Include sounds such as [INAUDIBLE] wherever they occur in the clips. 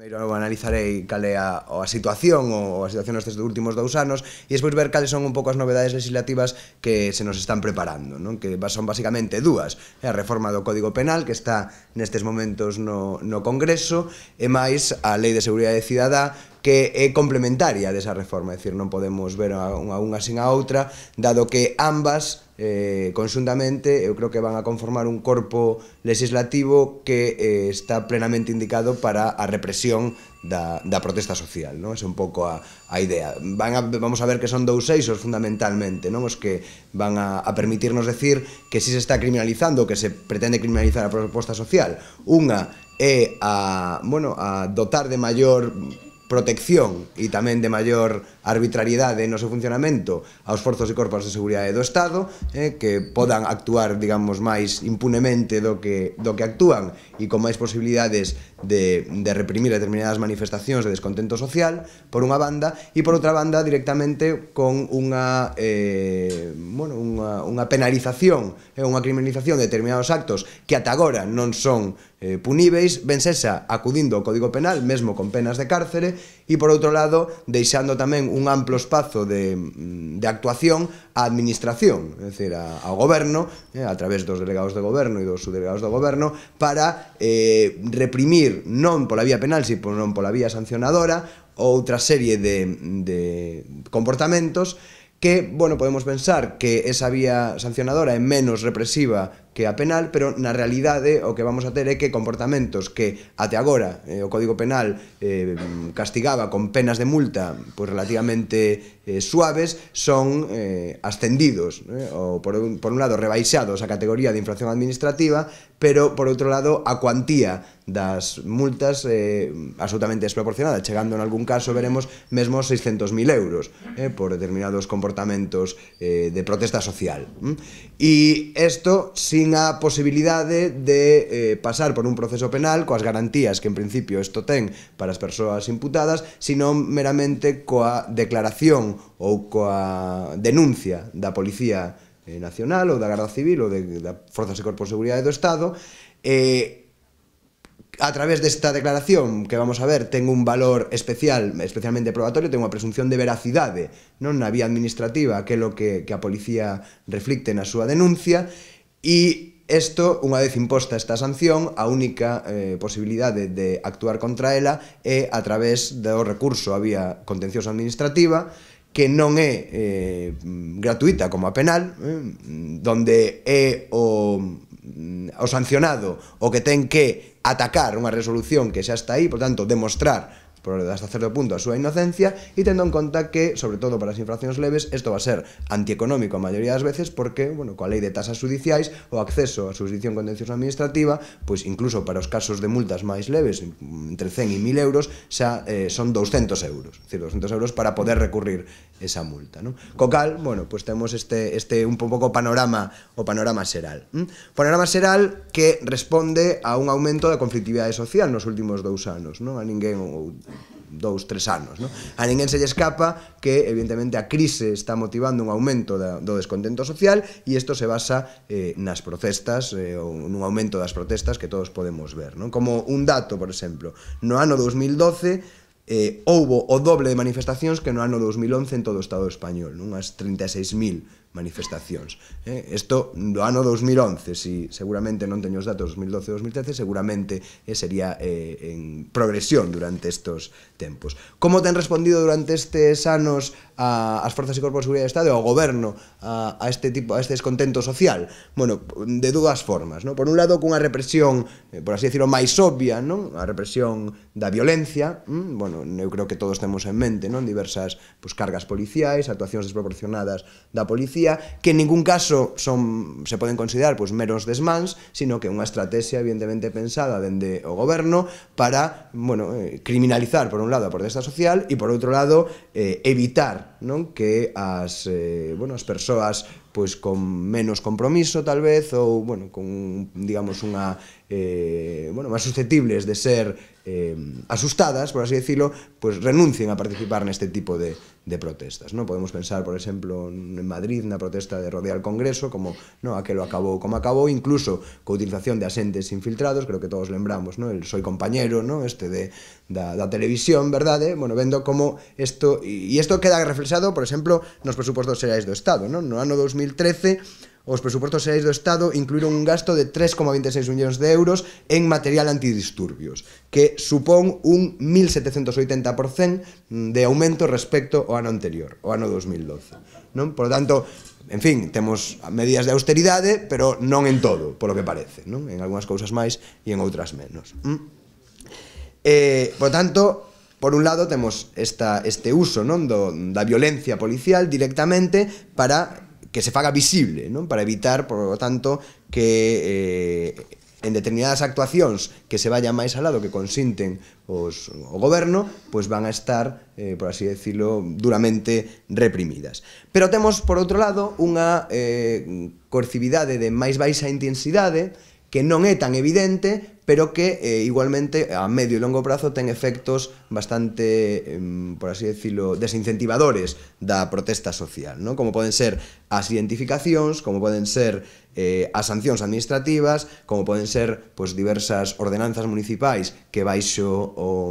Primeiro analizarei cal é a, a situación ou a situación nestes últimos dous anos e despois ver cales son un pouco as novedades legislativas que se nos están preparando, non? que son basicamente dúas. É a reforma do Código Penal que está nestes momentos no, no Congreso e máis a Lei de Seguridade Cidadá que é complementaria desa reforma, é dicir, non podemos ver a unha, unha sin a outra, dado que ambas eh, conxuntamente eu creo que van a conformar un corpo legislativo que eh, está plenamente indicado para a represión da, da protesta social, non? Esa é un pouco a, a idea. Van a, vamos a ver que son dous eixos fundamentalmente, non? Os que van a, a permitirnos decir que si se está criminalizando, que se pretende criminalizar a proposta social, unha é a, bueno, a dotar de maior protección e tamén de maior arbitrariedade no seu funcionamento aos forzos e corpos de seguridade do Estado eh, que podan actuar, digamos, máis impunemente do que, do que actúan e con máis posibilidades de, de reprimir determinadas manifestacións de descontento social, por unha banda, e por outra banda directamente con unha, eh, bueno, unha, unha penalización e eh, unha criminalización de determinados actos que ata agora non son eh, puníveis, ben sexa acudindo ao Código Penal, mesmo con penas de cárcere, e por outro lado, deixando tamén un amplo espazo de, mm, de actuación á administración, é dicir, ao goberno, eh, a través dos delegados de goberno e dos subdelegados do goberno, para eh, reprimir non pola vía penal, si non pola vía sancionadora, outra serie de, de comportamentos que, bueno, podemos pensar que esa vía sancionadora é menos represiva que a penal, pero na realidade o que vamos a ter é que comportamentos que até agora eh, o Código Penal eh, castigaba con penas de multa pues, relativamente eh, suaves son eh, ascendidos, eh, ou por un, por un lado rebaixados a categoría de infracción administrativa, pero por outro lado a cuantía das multas eh, absolutamente desproporcionada, chegando en algún caso veremos mesmo 600.000 euros eh, por determinados comportamentos eh, de protesta social. Mm. E isto, si sin a posibilidade de eh, pasar por un proceso penal coas garantías que en principio isto ten para as persoas imputadas, sino meramente coa declaración ou coa denuncia da Policía eh, Nacional ou da Garda Civil ou de, da Forzas e Corpos de Seguridade do Estado eh, a través desta declaración que vamos a ver ten un valor especial, especialmente probatorio, ten unha presunción de veracidade non na vía administrativa lo que, que a policía reflicte na súa denuncia E isto, unha vez imposta esta sanción, a única eh, posibilidade de actuar contra ela é a través do recurso a vía contencioso administrativa, que non é eh, gratuita como a penal, eh, donde é o o sancionado o que ten que atacar unha resolución que xa está aí, por tanto, demostrar por hasta certo punto a súa inocencia e tendo en conta que, sobre todo para as infraccións leves, isto va a ser antieconómico a maioría das veces porque, bueno, coa lei de tasas judiciais o acceso á subdición contencioso administrativa, pois incluso para os casos de multas máis leves, entre 100 e 1000 euros, xa eh, son 200 euros, decir, 200 euros para poder recurrir esa multa, non? Co cal, bueno, pois temos este, este un pouco panorama o panorama xeral. ¿Mm? Panorama xeral que responde a un aumento da conflictividade social nos últimos dous anos, non? A ninguén ou dous, tres anos. No? A ninguén se lle escapa que, evidentemente, a crise está motivando un aumento da, do descontento social e isto se basa eh, nas protestas, eh, ou nun aumento das protestas que todos podemos ver. Non? Como un dato, por exemplo, no ano 2012 eh, houbo o doble de manifestacións que no ano 2011 en todo o Estado español, unhas 36.000 manifestacións. Eh, isto no ano 2011, si seguramente non teño os datos 2012-2013, seguramente eh, sería eh, en progresión durante estos tempos. Como ten respondido durante estes anos a, as forzas e corpos de seguridade do Estado e ao goberno a, a este tipo a este descontento social? Bueno, de dúas formas, ¿no? Por un lado, cunha represión, eh, por así decirlo, máis obvia, non? A represión da violencia, ¿m? bueno, eu creo que todos temos en mente, non? Diversas pues, cargas policiais, actuacións desproporcionadas da policía, que en ningún caso son se poden considerar pues, meros desmans, sino que unha estrategia evidentemente pensada dende o goberno para, bueno, eh, criminalizar por un un lado a protesta social e por outro lado eh, evitar non que as, eh, bueno, as persoas pois con menos compromiso tal vez ou bueno, con digamos unha eh, bueno, máis susceptibles de ser eh, asustadas, por así decirlo, pues renuncien a participar neste tipo de, de protestas. ¿no? Podemos pensar, por exemplo, en Madrid, na protesta de rodear o Congreso, como no, aquelo acabou como acabou, incluso co utilización de asentes infiltrados, creo que todos lembramos, ¿no? el soy compañero, ¿no? este de, da, da televisión, verdade? Eh, bueno, vendo como isto, e isto queda reflexado, por exemplo, nos presupostos xerais do Estado. ¿no? No ano 2013, Os presupostos xerais do Estado incluíron un gasto de 3,26 millóns de euros en material antidisturbios, que supón un 1.780% de aumento respecto ao ano anterior, o ano 2012. Non? Por lo tanto, en fin, temos medidas de austeridade, pero non en todo, polo que parece. Non? En algunhas cousas máis e en outras menos. Mm? Eh, por tanto, por un lado temos esta, este uso non do, da violencia policial directamente para que se faga visible, non? Para evitar, por lo tanto, que eh, en determinadas actuacións que se vayan máis alá do que consinten os, o goberno, pois van a estar, eh, por así decirlo, duramente reprimidas. Pero temos, por outro lado, unha eh, coercividade de máis baixa intensidade, que non é tan evidente, pero que eh, igualmente a medio e longo prazo ten efectos bastante, eh, por así decirlo, desincentivadores da protesta social, ¿no? como poden ser as identificacións, como poden ser eh, as sancións administrativas, como poden ser pues, pois, diversas ordenanzas municipais que baixo o,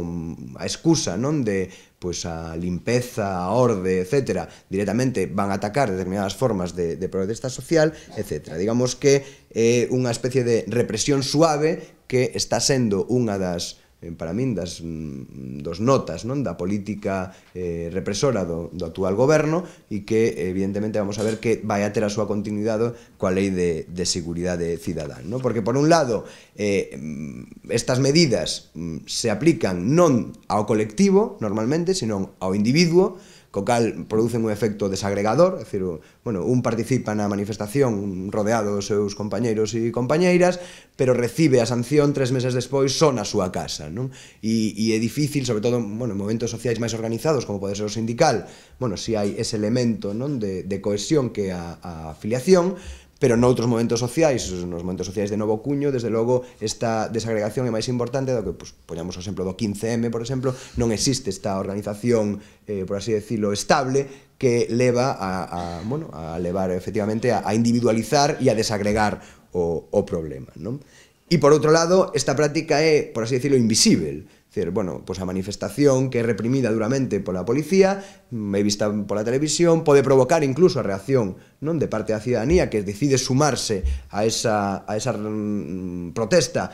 a excusa non de pues, pois, a limpeza, a orde, etc., directamente van a atacar determinadas formas de, de protesta social, etc. Digamos que é unha especie de represión suave que está sendo unha das eh, para min das mm, dos notas, non, da política eh represora do do actual goberno e que evidentemente vamos a ver que vai a ter a súa continuidade coa Lei de de Seguridade Cidadán, non? Porque por un lado, eh mm, estas medidas mm, se aplican non ao colectivo normalmente, senón ao individuo co cal producen un efecto desagregador, é dicir, bueno, un participa na manifestación rodeado dos seus compañeiros e compañeiras, pero recibe a sanción tres meses despois só na súa casa, non? E, e é difícil, sobre todo, bueno, en momentos sociais máis organizados, como pode ser o sindical, bueno, si hai ese elemento non de, de cohesión que a, a afiliación, pero noutros momentos sociais, nos momentos sociais de novo cuño, desde logo esta desagregación é máis importante do que, pues, pois, poñamos o exemplo do 15M, por exemplo, non existe esta organización, eh, por así decirlo, estable que leva a, a, bueno, a levar efectivamente a, a individualizar e a desagregar o, o problema. Non? E por outro lado, esta práctica é, por así decirlo, invisible, Decir, bueno, pois pues a manifestación que é reprimida duramente pola policía, me vista pola televisión, pode provocar incluso a reacción non de parte da ciudadanía que decide sumarse a esa, a esa mm, protesta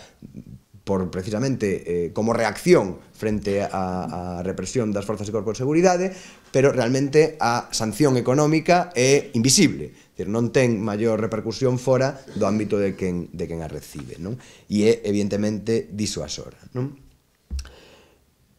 por precisamente eh, como reacción frente á, a represión das forzas e corpos de seguridade, pero realmente a sanción económica é invisible, dicir, non ten maior repercusión fora do ámbito de quen, de quen a recibe, non? E é evidentemente disuasora, non?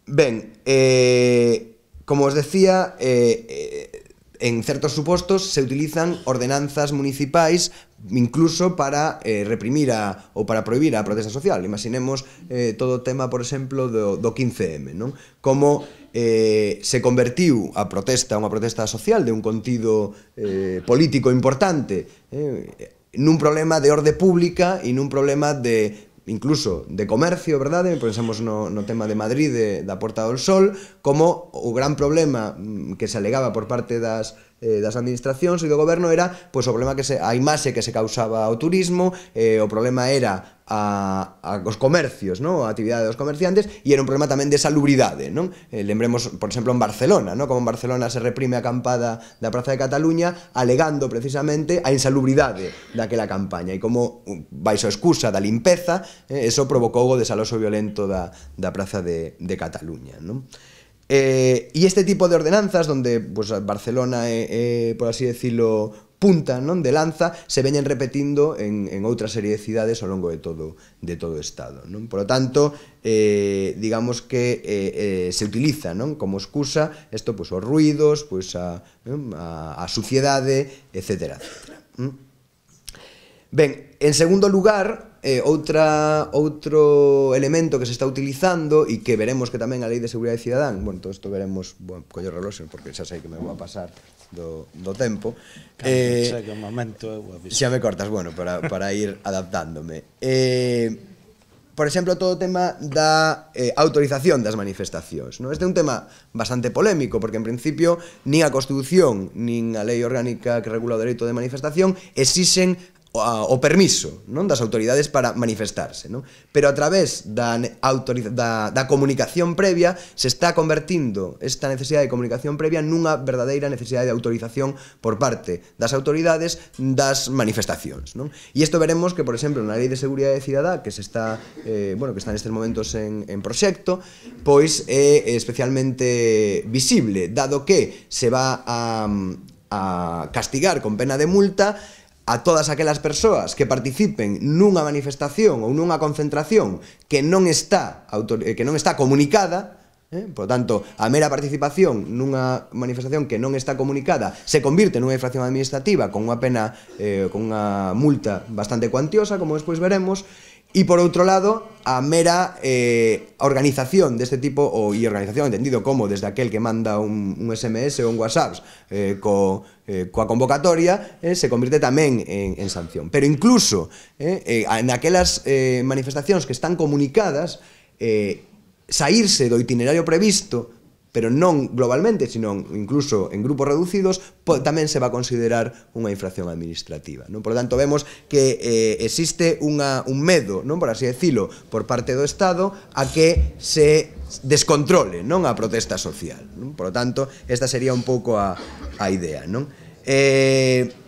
Ben, eh, como os decía, eh, eh, en certos supostos se utilizan ordenanzas municipais incluso para eh, reprimir a, ou para prohibir a protesta social. Imaginemos eh, todo o tema, por exemplo, do, do 15M, non? Como eh, se convertiu a protesta, unha protesta social de un contido eh, político importante, eh, nun problema de orde pública e nun problema de incluso de comercio, verdade? Pensamos pois no, no tema de Madrid, de, da Porta do Sol, como o gran problema mm, que se alegaba por parte das eh, das administracións e do goberno era pois, o problema que se, a imaxe que se causaba ao turismo, eh, o problema era a, a os comercios, non? a actividade dos comerciantes e era un problema tamén de salubridade non? Eh, lembremos, por exemplo, en Barcelona non? como en Barcelona se reprime a acampada da Praza de Cataluña alegando precisamente a insalubridade daquela campaña e como um, baixo excusa da limpeza eh, eso provocou o desaloso violento da, da Praza de, de Cataluña non? Eh, e este tipo de ordenanzas donde pues, Barcelona é, eh, eh, por así decirlo punta non de lanza se veñen repetindo en, en outra serie de cidades ao longo de todo de todo o estado non por lo tanto eh, digamos que eh, eh, se utiliza non como excusa isto pois pues, os ruidos pois pues, a, a, a suciedade etcétera, Ben, en segundo lugar, eh, outra, outro elemento que se está utilizando e que veremos que tamén a Lei de Seguridade Cidadán, bueno, todo isto veremos, bueno, collo reloxen porque xa sei que me vou a pasar do, do tempo. Cando eh, chegue o momento, eu aviso. Xa me cortas, bueno, para, para ir [LAUGHS] adaptándome. Eh, por exemplo, todo o tema da eh, autorización das manifestacións. No? Este é un tema bastante polémico, porque en principio nin a Constitución nin a Lei Orgánica que regula o Dereito de Manifestación exixen o permiso non das autoridades para manifestarse, non? Pero a través da, da, da comunicación previa se está convertindo esta necesidade de comunicación previa nunha verdadeira necesidade de autorización por parte das autoridades das manifestacións, non? E isto veremos que, por exemplo, na Lei de Seguridade de Cidadá que se está, eh, bueno, que está nestes momentos en, en proxecto, pois é especialmente visible, dado que se va a, a castigar con pena de multa a todas aquelas persoas que participen nunha manifestación ou nunha concentración que non está eh, que non está comunicada, eh? Por tanto, a mera participación nunha manifestación que non está comunicada se convirte nunha infracción administrativa con unha pena eh, con unha multa bastante cuantiosa, como despois veremos, E por outro lado, a mera eh, organización deste tipo ou e organización entendido como desde aquel que manda un, un SMS ou un WhatsApp eh, co, eh, coa convocatoria eh, se convirte tamén en, en sanción. Pero incluso eh, eh, aquelas eh, manifestacións que están comunicadas eh, saírse do itinerario previsto pero non globalmente, sino incluso en grupos reducidos, tamén se va a considerar unha infracción administrativa. Non? Por tanto, vemos que eh, existe unha, un medo, non por así decirlo, por parte do Estado a que se descontrole non a protesta social. Non? Por lo tanto, esta sería un pouco a, a idea. Non? Eh,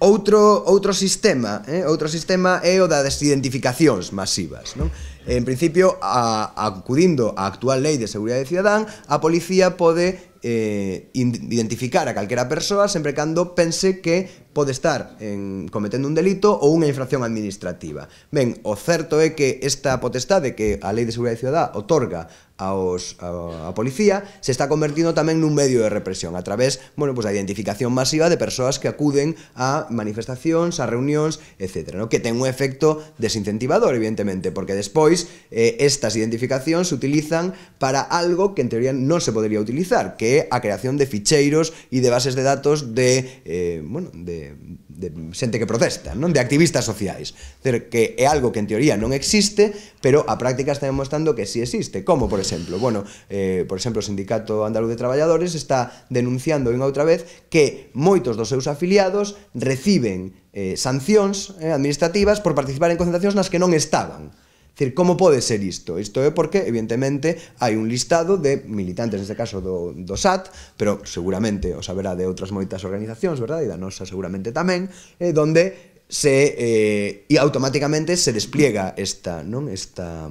Outro, outro sistema, eh, outro sistema é o das identificacións masivas, non? En principio, a, acudindo á actual Lei de Seguridade Cidadán, a policía pode eh, identificar a calquera persoa sempre cando pense que pode estar en, cometendo un delito ou unha infracción administrativa. Ben, o certo é que esta potestade que a Lei de Seguridade Ciudad otorga aos, a, a policía se está convertindo tamén nun medio de represión a través bueno, pues, da identificación masiva de persoas que acuden a manifestacións, a reunións, etc. No? Que ten un efecto desincentivador, evidentemente, porque despois eh, estas identificacións se utilizan para algo que en teoría non se podería utilizar, que é a creación de ficheiros e de bases de datos de, eh, bueno, de de, xente que protesta, non de activistas sociais. Dizer, que é algo que en teoría non existe, pero a práctica está demostrando que sí existe. Como, por exemplo, bueno, eh, por exemplo, o Sindicato Andaluz de Traballadores está denunciando unha outra vez que moitos dos seus afiliados reciben eh, sancións eh, administrativas por participar en concentracións nas que non estaban. Decir, como pode ser isto? Isto é porque, evidentemente, hai un listado de militantes, neste caso do, do SAT, pero seguramente o saberá de outras moitas organizacións, verdade? E da nosa seguramente tamén, eh, donde se eh, e automáticamente se despliega esta, non? Esta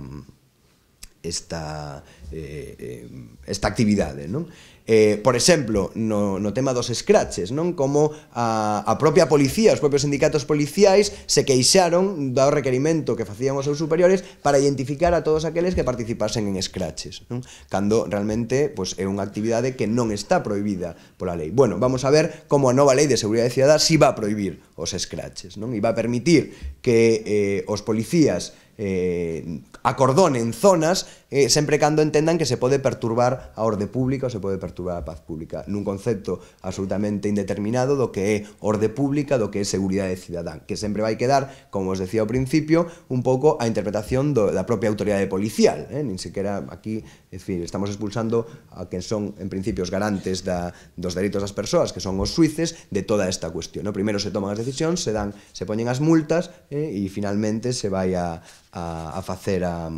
esta eh, eh esta actividade, non? eh, por exemplo, no, no tema dos scratches, non como a, a propia policía, os propios sindicatos policiais se queixaron do requerimento que facían os seus superiores para identificar a todos aqueles que participasen en scratches, non? cando realmente pues, é unha actividade que non está prohibida pola lei. Bueno, vamos a ver como a nova lei de seguridade cidadá si va a prohibir os scratches, non? e va a permitir que eh, os policías eh, acordonen zonas eh, sempre cando entendan que se pode perturbar a orde pública ou se pode perturbar a paz pública nun concepto absolutamente indeterminado do que é orde pública, do que é seguridade cidadán que sempre vai quedar, como os decía ao principio un pouco a interpretación do, da propia autoridade policial eh? nin sequera aquí, en fin, estamos expulsando a que son en principio os garantes da, dos delitos das persoas que son os suices de toda esta cuestión no? primeiro se toman as decisións, se dan se poñen as multas eh? e finalmente se vai a, a, a facer a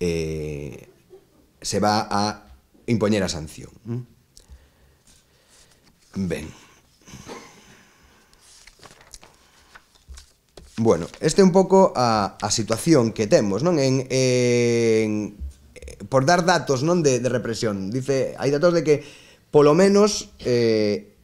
eh, se va a impoñer a sanción. Ben. Bueno, este é un pouco a, a situación que temos, non? En, en por dar datos, non, de, de represión. Dice, hai datos de que polo menos eh,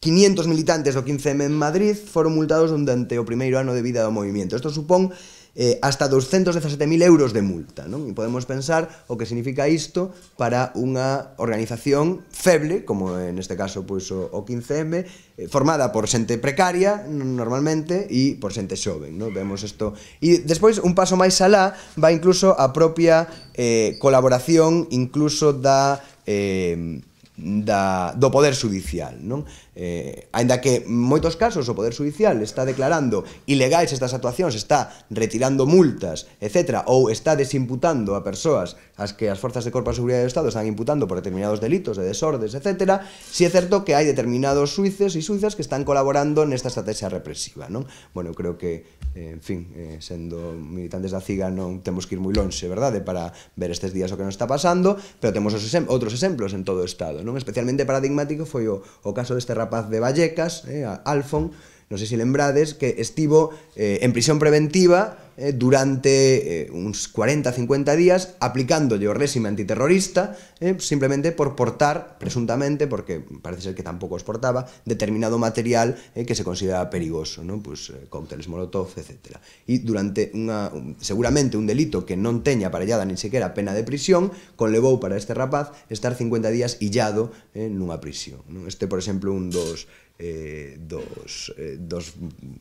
500 militantes do 15M en Madrid foron multados durante o primeiro ano de vida do movimento. Isto supón eh, hasta 217.000 euros de multa. Non? E podemos pensar o que significa isto para unha organización feble, como en este caso pois, o, o 15M, eh, formada por xente precaria normalmente e por xente xoven. Non? Vemos isto. E despois, un paso máis alá, vai incluso a propia eh, colaboración incluso da... Eh, da, do Poder Judicial. Non? Eh, ainda que en moitos casos o Poder Judicial está declarando ilegais estas actuacións, está retirando multas, etc., ou está desimputando a persoas as que as forzas de corpo de seguridade do Estado están imputando por determinados delitos de desordes, etc., si é certo que hai determinados suices e suizas que están colaborando nesta estrategia represiva. Non? Bueno, creo que Eh, en fin, eh, sendo militantes da CIGA non temos que ir moi lonxe, verdade, para ver estes días o que nos está pasando, pero temos os exem outros exemplos en todo o Estado, non? Especialmente paradigmático foi o, o caso deste rapaz de Vallecas, eh, Alfon, non sei se lembrades, que estivo eh, en prisión preventiva eh, durante eh, uns 40-50 días aplicándolle o réxime antiterrorista eh, simplemente por portar, presuntamente, porque parece ser que tampouco os portaba, determinado material eh, que se considera perigoso, ¿no? pues, eh, cócteles molotov, etc. E durante unha, un, seguramente un delito que non teña aparellada nin sequera pena de prisión, conlevou para este rapaz estar 50 días illado eh, nunha prisión. Non? Este, por exemplo, un dos eh, dos, eh, dos,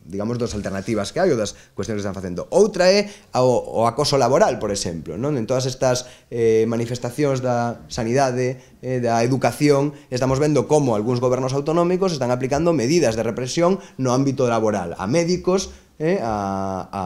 digamos, dos alternativas que hai ou das cuestións que están facendo. Outra é o, o acoso laboral, por exemplo, non? En todas estas eh, manifestacións da sanidade, eh, da educación, estamos vendo como algúns gobernos autonómicos están aplicando medidas de represión no ámbito laboral, a médicos, eh, a, a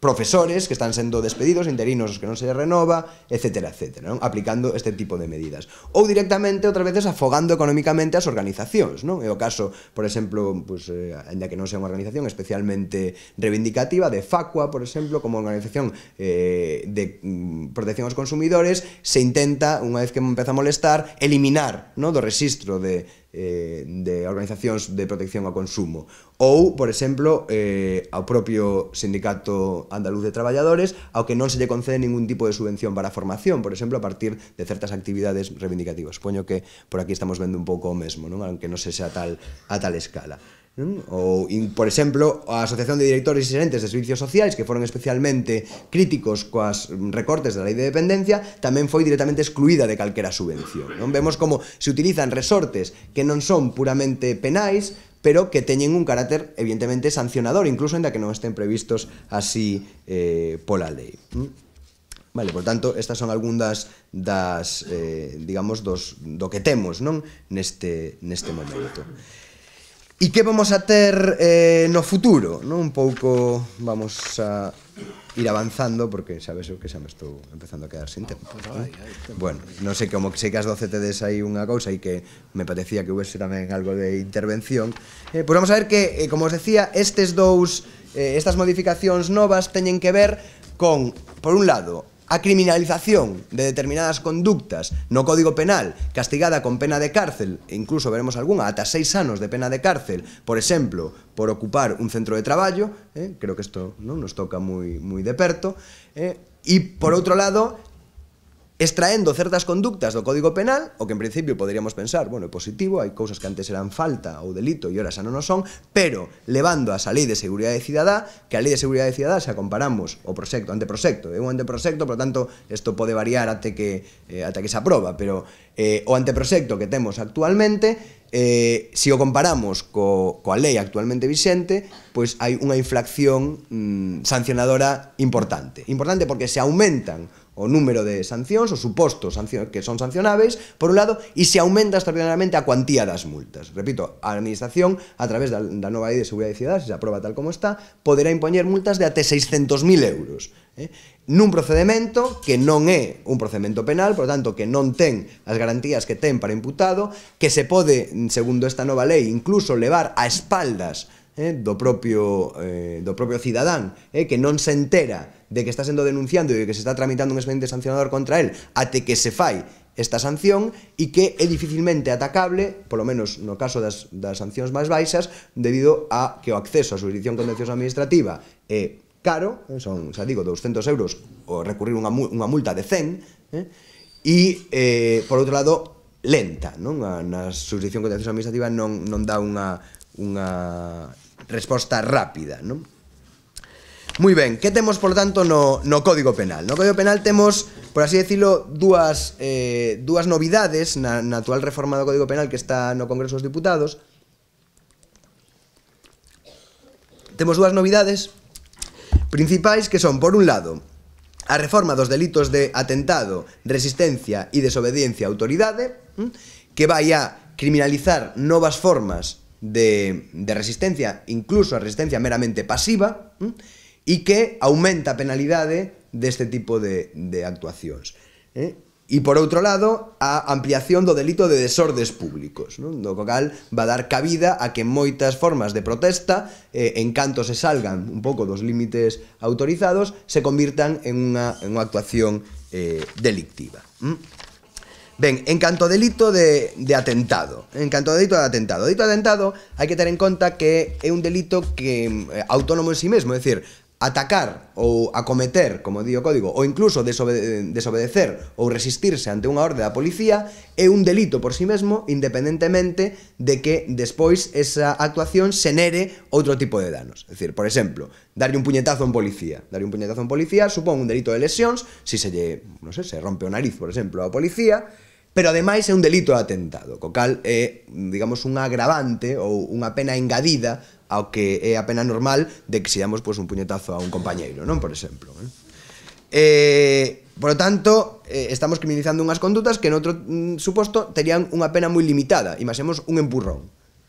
profesores que están sendo despedidos, interinos os que non se renova, etcétera, etcétera, non? aplicando este tipo de medidas. Ou directamente, outras veces, afogando economicamente as organizacións. Non? É o caso, por exemplo, pues, eh, ainda que non sea unha organización especialmente reivindicativa, de Facua, por exemplo, como organización eh, de mm, protección aos consumidores, se intenta, unha vez que empeza a molestar, eliminar ¿no? do registro de eh, de organizacións de protección ao consumo ou, por exemplo, eh, ao propio Sindicato Andaluz de Traballadores ao que non se lle concede ningún tipo de subvención para a formación, por exemplo, a partir de certas actividades reivindicativas. Poño que por aquí estamos vendo un pouco o mesmo, non? aunque non se sea tal, a tal escala. Ou, por exemplo, a Asociación de Directores e Xerentes de Servicios Sociais, que foron especialmente críticos coas recortes da Lei de Dependencia, tamén foi directamente excluída de calquera subvención. Non vemos como se utilizan resortes que non son puramente penais, pero que teñen un carácter evidentemente sancionador, incluso enda que non estén previstos así eh, pola lei. Vale, por tanto, estas son algún das, das eh, digamos, dos, do que temos non neste, neste momento. E que vamos a ter eh, no futuro? Non? Un pouco vamos a ir avanzando porque sabes eu que xa me estou empezando a quedar sin ah, tempo. Ah, pues, ay, ay, tempo. Bueno, non sei como que sei que as 12 des aí unha cousa e que me parecía que houvese tamén algo de intervención. Eh, pois vamos a ver que, eh, como os decía, estes dous eh, estas modificacións novas teñen que ver con, por un lado, a criminalización de determinadas conductas no Código Penal castigada con pena de cárcel, e incluso veremos algunha, ata seis anos de pena de cárcel, por exemplo, por ocupar un centro de traballo, eh, creo que isto non nos toca moi, moi de perto, eh, e por outro lado, extraendo certas conductas do Código Penal, o que en principio poderíamos pensar, bueno, é positivo, hai cousas que antes eran falta ou delito e ora xa non o son, pero levando a Lei de Seguridade Cidadá, que a Lei de Seguridade Cidadá xa comparamos o proxecto, anteproxecto, é un anteproxecto, por tanto, isto pode variar até que eh, até que se aproba, pero eh, o anteproxecto que temos actualmente eh, se o comparamos co, coa lei actualmente vixente, pois hai unha inflación mm, sancionadora importante. Importante porque se aumentan o número de sancións, o suposto sanción, que son sancionáveis, por un lado, e se aumenta extraordinariamente a cuantía das multas. Repito, a Administración, a través da, da nova lei de seguridade cidadá, se se aproba tal como está, poderá impoñer multas de até 600.000 euros. Eh? Nun procedimento que non é un procedimento penal, por tanto, que non ten as garantías que ten para imputado, que se pode, segundo esta nova lei, incluso levar a espaldas eh, do propio eh, do propio cidadán, eh, que non se entera de que está sendo denunciando e de que se está tramitando un expediente sancionador contra él, ate que se fai esta sanción e que é dificilmente atacable, polo menos no caso das, das sancións máis baixas, debido a que o acceso á subvención contenciosa administrativa é caro, eh, son, xa digo, 200 euros o recurrir unha, unha multa de 100, eh, e, eh, por outro lado, lenta, non? A, na subvención contenciosa administrativa non, non dá unha, unha resposta rápida, non? Moi ben, que temos, por tanto, no, no Código Penal? No Código Penal temos, por así decirlo, dúas, eh, dúas novidades na, na actual reforma do Código Penal que está no Congreso dos Diputados. Temos dúas novidades principais que son, por un lado, a reforma dos delitos de atentado, resistencia e desobediencia a autoridade, que vai a criminalizar novas formas de, de resistencia, incluso a resistencia meramente pasiva, e que aumenta a penalidade deste tipo de, de actuacións. Eh? E por outro lado, a ampliación do delito de desordes públicos, non? do cal va dar cabida a que moitas formas de protesta, eh, en canto se salgan un pouco dos límites autorizados, se convirtan en unha, en unha actuación eh, delictiva. ¿Mm? Ben, en canto a delito de, de atentado En canto a delito de atentado Delito de atentado hai que ter en conta que é un delito que eh, autónomo en sí mesmo É dicir, atacar ou acometer, como di o código, ou incluso desobede desobedecer ou resistirse ante unha orde da policía é un delito por sí mesmo independentemente de que despois esa actuación xenere outro tipo de danos. É dicir, por exemplo, darlle un puñetazo a un policía. Darlle un puñetazo a un policía supón un delito de lesións, si se lle, non sei, se rompe o nariz, por exemplo, a policía, pero ademais é un delito de atentado, co cal é, digamos, un agravante ou unha pena engadida ao que é a pena normal de que se damos pois, un puñetazo a un compañeiro, non, por exemplo. Eh? Eh, por lo tanto, eh, estamos criminalizando unhas condutas que en outro mm, suposto terían unha pena moi limitada, imaxemos un empurrón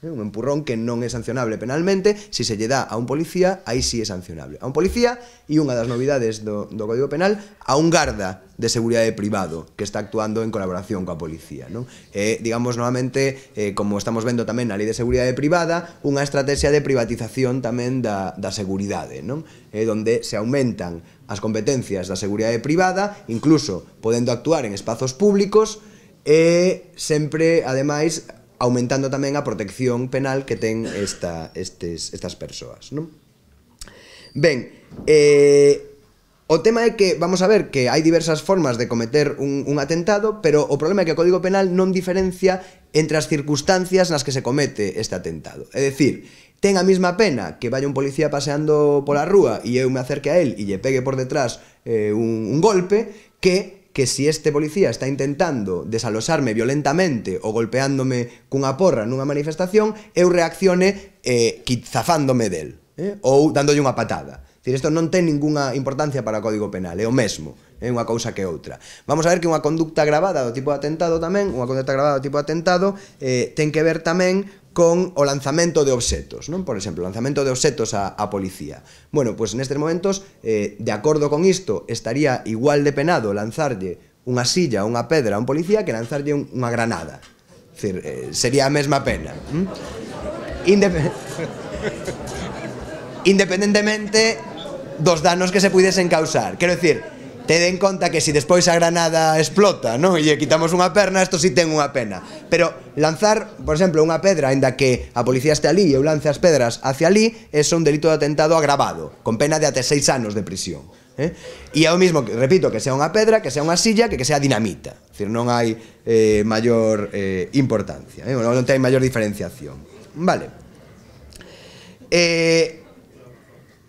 un empurrón que non é sancionable penalmente, se si se lle dá a un policía, aí sí é sancionable. A un policía e unha das novidades do, do Código Penal a un garda de seguridade privado que está actuando en colaboración coa policía. Non? Eh, digamos, novamente, eh, como estamos vendo tamén na Lei de Seguridade Privada, unha estrategia de privatización tamén da, da seguridade, non? Eh, donde se aumentan as competencias da seguridade privada, incluso podendo actuar en espazos públicos, e sempre, ademais, aumentando tamén a protección penal que ten esta, estes, estas persoas, non? Ben, eh, O tema é que, vamos a ver, que hai diversas formas de cometer un, un atentado, pero o problema é que o Código Penal non diferencia entre as circunstancias nas que se comete este atentado. É dicir, ten a mesma pena que vaya un policía paseando pola rúa e eu me acerque a él e lle pegue por detrás eh, un, un golpe que que si este policía está intentando desalosarme violentamente ou golpeándome cunha porra nunha manifestación, eu reaccione eh, zafándome del, eh? ou dándolle unha patada. isto non ten ningunha importancia para o Código Penal, é o mesmo, é unha cousa que outra. Vamos a ver que unha conducta gravada do tipo de atentado tamén, unha conducta gravada do tipo de atentado, eh, ten que ver tamén con o lanzamento de obxetos, non? Por exemplo, lanzamento de obxetos a, a policía. Bueno, pois pues nestes momentos, eh, de acordo con isto, estaría igual de penado lanzarlle unha silla, unha pedra a un policía que lanzarlle un, unha granada. Decir, eh, sería a mesma pena. ¿Mm? Indep [LAUGHS] Independentemente dos danos que se pudesen causar. Quero decir, Tede en conta que se si despois a granada explota, non? E quitamos unha perna, isto si sí ten unha pena. Pero lanzar, por exemplo, unha pedra, aínda que a policía este ali e eu lance as pedras hacia ali, é un delito de atentado agravado, con pena de até seis anos de prisión. Eh? E é o mismo, repito, que sea unha pedra, que sea unha silla, que que sea dinamita. Decir, non hai eh, maior eh, importancia, eh? non ten maior diferenciación. Vale. Eh,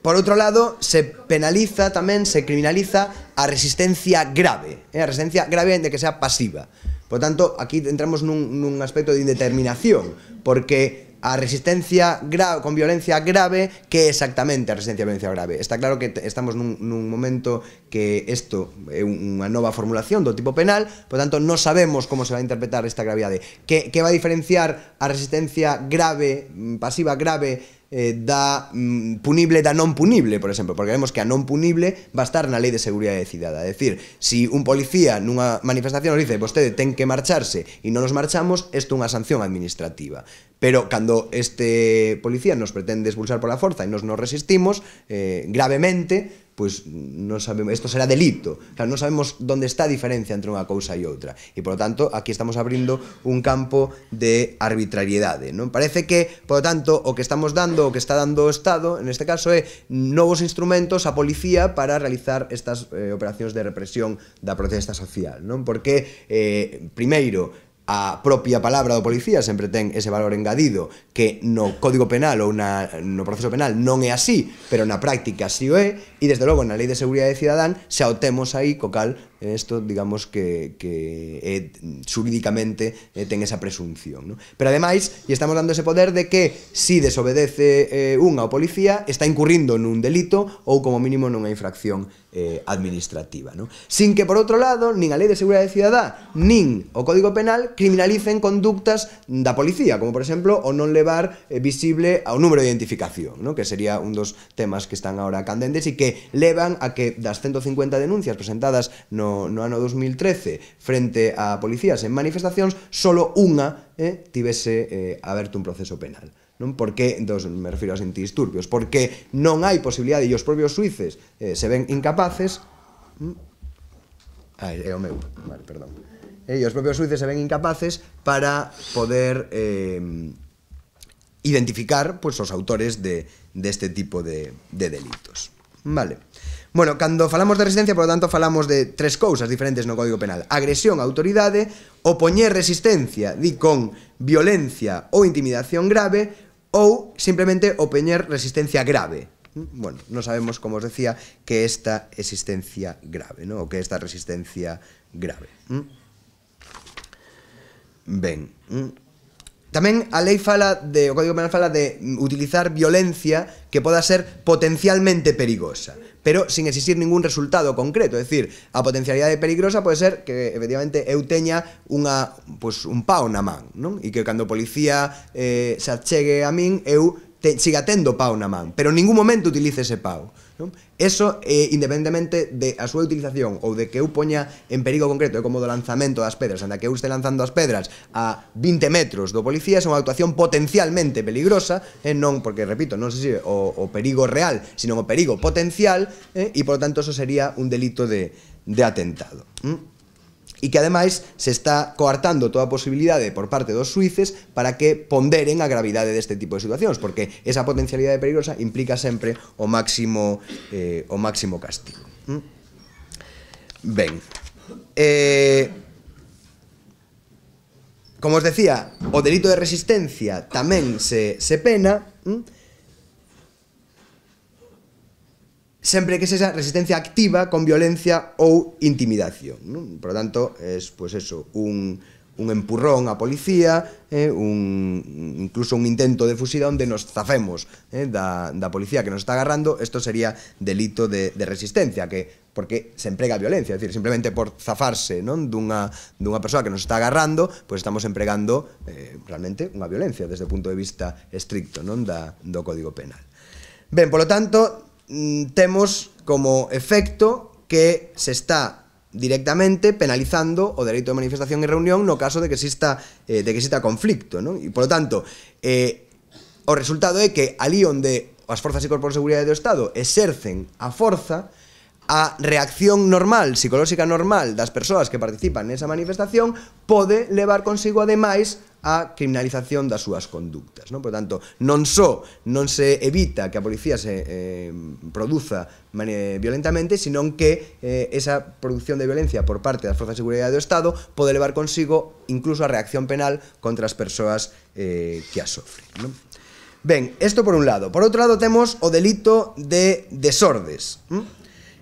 por outro lado, se penaliza tamén, se criminaliza a resistencia grave, eh, a resistencia grave de que sea pasiva. Por tanto, aquí entramos nun, nun aspecto de indeterminación, porque a resistencia grave con violencia grave que exactamente a resistencia a violencia grave. Está claro que estamos nun, nun momento que isto é unha nova formulación do tipo penal, por tanto non sabemos como se vai interpretar esta gravidade. Que, que vai diferenciar a resistencia grave, mm, pasiva grave, eh, da mm, punible da non punible, por exemplo, porque vemos que a non punible va a estar na lei de seguridade cidade. É dicir, se si un policía nunha manifestación nos dice vostede ten que marcharse e non nos marchamos, isto é unha sanción administrativa. Pero cando este policía nos pretende expulsar pola forza e nos nos resistimos eh, gravemente, pois non sabemos, isto será delito. Claro, non sabemos onde está a diferencia entre unha cousa e outra. E por lo tanto, aquí estamos abrindo un campo de arbitrariedade, non? Parece que, por lo tanto, o que estamos dando, o que está dando o Estado, en este caso é eh, novos instrumentos á policía para realizar estas eh, operacións de represión da protesta social, non? Porque eh primeiro a propia palabra do policía sempre ten ese valor engadido que no Código Penal ou na, no proceso penal non é así, pero na práctica si sí o é e desde logo na Lei de Seguridade Cidadán xa o temos aí co cal isto digamos que, que é, eh, xurídicamente é, eh, ten esa presunción. ¿no? Pero ademais, e estamos dando ese poder de que si desobedece eh, unha o policía, está incurrindo nun delito ou como mínimo nunha infracción eh, administrativa. ¿no? Sin que, por outro lado, nin a Lei de Seguridade Cidadá nin o Código Penal criminalicen conductas da policía, como, por exemplo, o non levar eh, visible ao número de identificación, ¿no? que sería un dos temas que están agora candentes e que levan a que das 150 denuncias presentadas no no, ano 2013 frente a policías en manifestacións, solo unha eh, tivese eh, aberto un proceso penal non porque dos, entón, me refiro aos antidisturbios, porque non hai posibilidade e os propios suíces eh, se ven incapaces mm, Ai, é o meu, vale, perdón. Eh, e os propios suíces se ven incapaces para poder eh, identificar pues, os autores de, deste de tipo de, de delitos. Vale. Bueno, cando falamos de resistencia, por lo tanto, falamos de tres cousas diferentes no Código Penal. Agresión a autoridade, opoñer resistencia, di con violencia ou intimidación grave, ou simplemente opoñer resistencia grave. Bueno, non sabemos, como os decía, que esta existencia grave, ¿no? o que esta resistencia grave. Ben. Tamén a lei fala de, o Código Penal fala de utilizar violencia que poda ser potencialmente perigosa pero sin existir ningún resultado concreto, é dicir, a potencialidade peligrosa pode ser que efectivamente eu teña unha, pois, un pao na man, non? E que cando o policía eh, se achegue a min, eu te, siga tendo pau na man, pero en ningún momento utilice ese pau. Non? Eso, eh, independentemente de a súa utilización ou de que eu poña en perigo concreto, é como do lanzamento das pedras, anda que eu este lanzando as pedras a 20 metros do policía, é unha actuación potencialmente peligrosa, e eh, non, porque, repito, non se sirve o, o perigo real, sino o perigo potencial, eh, e, por lo tanto, eso sería un delito de, de atentado. ¿Mm? e que ademais se está coartando toda a posibilidade por parte dos suíces para que ponderen a gravidade deste tipo de situacións, porque esa potencialidade perigosa implica sempre o máximo eh, o máximo castigo. Ben. Eh, como os decía, o delito de resistencia tamén se, se pena, eh, sempre que sexa resistencia activa con violencia ou intimidación. Non? Por tanto, es, pois pues eso, un, un empurrón á policía, eh, un, incluso un intento de fusida onde nos zafemos eh, da, da policía que nos está agarrando, isto sería delito de, de resistencia, que porque se emprega violencia, decir, simplemente por zafarse non dunha, dunha persoa que nos está agarrando, pois pues estamos empregando eh, realmente unha violencia desde o punto de vista estricto non da, do Código Penal. Ben, polo tanto, Mm, temos como efecto que se está directamente penalizando o dereito de manifestación e reunión no caso de que exista eh, de que exista conflicto, non? E polo tanto, eh, o resultado é que ali onde as forzas e corpos de seguridade do Estado exercen a forza, a reacción normal, psicolóxica normal das persoas que participan nesa manifestación pode levar consigo ademais a criminalización das súas conductas. Non? Por tanto, non só non se evita que a policía se eh, produza violentamente, senón que eh, esa producción de violencia por parte das forzas de seguridade do Estado pode levar consigo incluso a reacción penal contra as persoas eh, que a sofren. Non? Ben, isto por un lado. Por outro lado temos o delito de desordes. ¿Mm? Hm?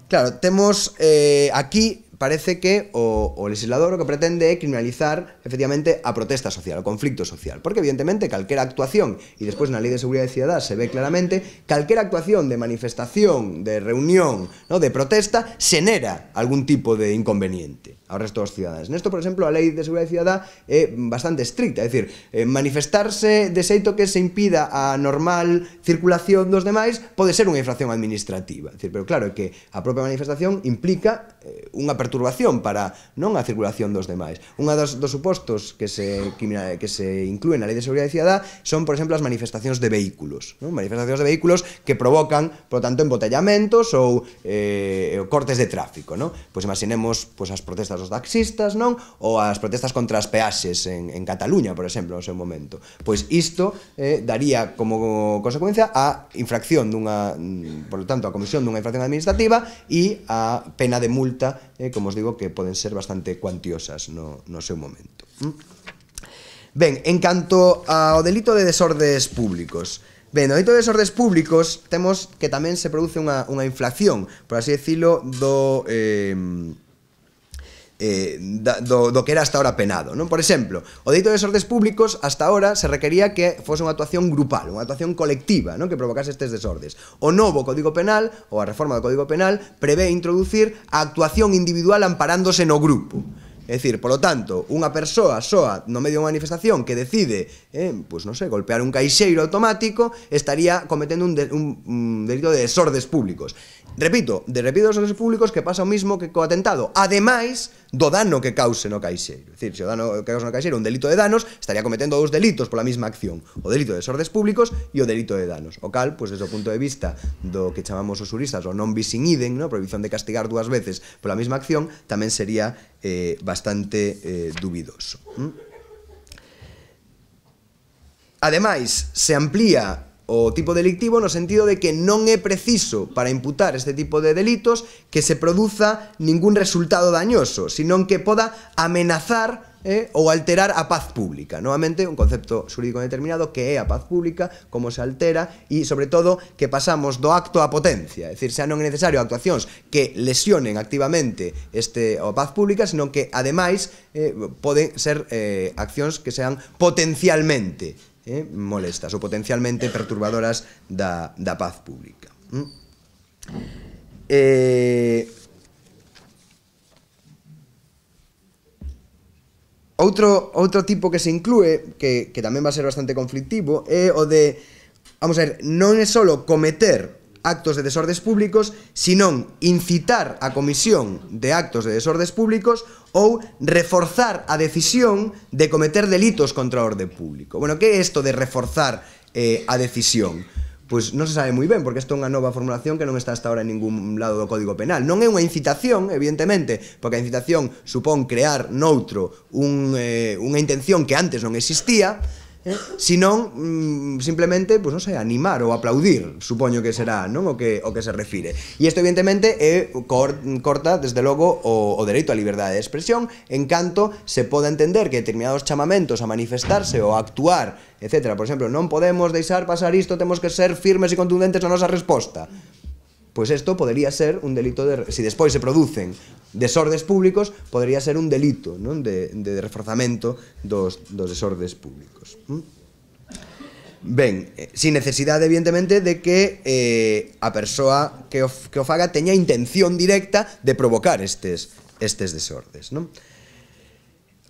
Claro, temos eh, aquí parece que o, o legislador o que pretende é criminalizar efectivamente a protesta social, o conflicto social, porque evidentemente calquera actuación, e despois na Lei de Seguridade Cidadá se ve claramente, calquera actuación de manifestación, de reunión, no de protesta, xenera algún tipo de inconveniente ao resto dos cidadáns. Nesto, por exemplo, a Lei de Seguridade Cidadá é bastante estricta, é dicir, eh, manifestarse de xeito que se impida a normal circulación dos demais pode ser unha infracción administrativa. É dicir, pero claro é que a propia manifestación implica Eh, unha perturbación para non a circulación dos demais. Unha das, dos supostos que se, que se incluen na Lei de Seguridade Cidadá son, por exemplo, as manifestacións de vehículos. Non? Manifestacións de vehículos que provocan, por tanto, embotellamentos ou eh, cortes de tráfico. Non? Pois imaginemos pois, as protestas dos taxistas non ou as protestas contra as peaxes en, en Cataluña, por exemplo, no seu momento. Pois isto eh, daría como consecuencia a infracción dunha, mm, por tanto, a comisión dunha infracción administrativa e a pena de multa volta, eh, como os digo, que poden ser bastante cuantiosas no, no seu momento. Hm? Ben, en canto ao delito de desordes públicos, Ben, no delito de desordes públicos temos que tamén se produce unha, unha inflación, por así decirlo, do... Eh, eh, da, do, do que era hasta ahora penado non Por exemplo, o delito de desordes públicos hasta ahora se requería que fose unha actuación grupal unha actuación colectiva non que provocase estes desordes O novo Código Penal, ou a reforma do Código Penal prevé introducir a actuación individual amparándose no grupo É dicir, polo tanto, unha persoa soa no medio dunha manifestación que decide, eh, pois non sei, golpear un caixeiro automático, estaría cometendo un, de, un, un delito de desordes públicos. Repito, de repito desordes públicos que pasa o mismo que co atentado. Ademais, do dano que cause no caixeiro. É dicir, se o dano que cause no caixeiro é un delito de danos, estaría cometendo dous delitos pola mesma acción, o delito de desórdenes públicos e o delito de danos. O cal, pois, pues, desde o punto de vista do que chamamos os juristas o non bis in idem, no? prohibición de castigar dúas veces pola mesma acción, tamén sería eh, bastante eh, dubidoso. ¿Mm? Ademais, se amplía o tipo delictivo no sentido de que non é preciso para imputar este tipo de delitos que se produza ningún resultado dañoso, senón que poda amenazar eh, ou alterar a paz pública. Novamente, un concepto xurídico determinado que é a paz pública, como se altera e, sobre todo, que pasamos do acto á potencia. É dicir, xa non é necesario actuacións que lesionen activamente este a paz pública, senón que, ademais, eh, poden ser eh, accións que sean potencialmente eh, molestas ou potencialmente perturbadoras da, da paz pública. Mm? Eh, Outro, outro tipo que se inclúe, que, que tamén va a ser bastante conflictivo, é o de, vamos a ver, non é só cometer actos de desordes públicos, senón incitar a comisión de actos de desordes públicos ou reforzar a decisión de cometer delitos contra o orde público. Bueno, que é isto de reforzar eh, a decisión? Pois non se sabe moi ben, porque isto é unha nova formulación que non está hasta ahora en ningún lado do Código Penal. Non é unha incitación, evidentemente, porque a incitación supón crear noutro un, eh, unha intención que antes non existía, Sinón, mm, simplemente, pues non sei, animar ou aplaudir, supoño que será, non? O que, o que se refire. E isto, evidentemente, é cor, corta, desde logo, o, o dereito á liberdade de expresión, en canto se poda entender que determinados chamamentos a manifestarse ou a actuar, etc. Por exemplo, non podemos deixar pasar isto, temos que ser firmes e contundentes na nosa resposta pois isto podería ser un delito de se si despois se producen desordes públicos, podría ser un delito, non, de de reforzamento dos dos desordes públicos. ¿Mm? Ben, eh, sin necesidade evidentemente de que eh, a persoa que o, que o faga teña intención directa de provocar estes estes desordes, non?